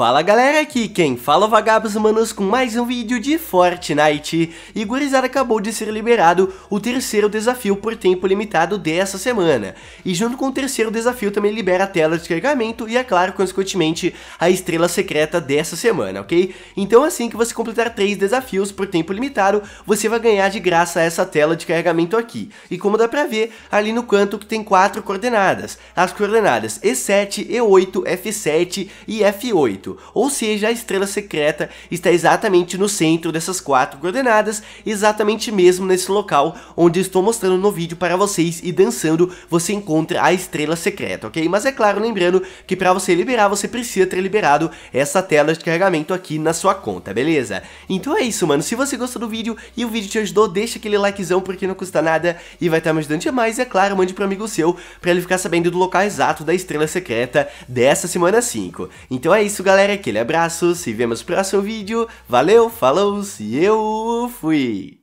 Fala galera, aqui quem fala é Vagabos manos com mais um vídeo de Fortnite. E gurizada acabou de ser liberado o terceiro desafio por tempo limitado dessa semana. E junto com o terceiro desafio também libera a tela de carregamento e é claro, consequentemente, a estrela secreta dessa semana, ok? Então assim que você completar três desafios por tempo limitado, você vai ganhar de graça essa tela de carregamento aqui. E como dá pra ver, ali no canto que tem quatro coordenadas. As coordenadas E7, E8, F7 e F8. 8. Ou seja, a estrela secreta está exatamente no centro dessas quatro coordenadas, exatamente mesmo nesse local onde estou mostrando no vídeo para vocês e dançando você encontra a estrela secreta, ok? Mas é claro, lembrando que para você liberar, você precisa ter liberado essa tela de carregamento aqui na sua conta, beleza? Então é isso, mano. Se você gostou do vídeo e o vídeo te ajudou, deixa aquele likezão porque não custa nada e vai estar me ajudando demais. E é claro, mande para um amigo seu para ele ficar sabendo do local exato da estrela secreta dessa semana 5. Então é isso, galera galera, aquele abraço, se vemos no próximo vídeo, valeu, falou, se eu fui!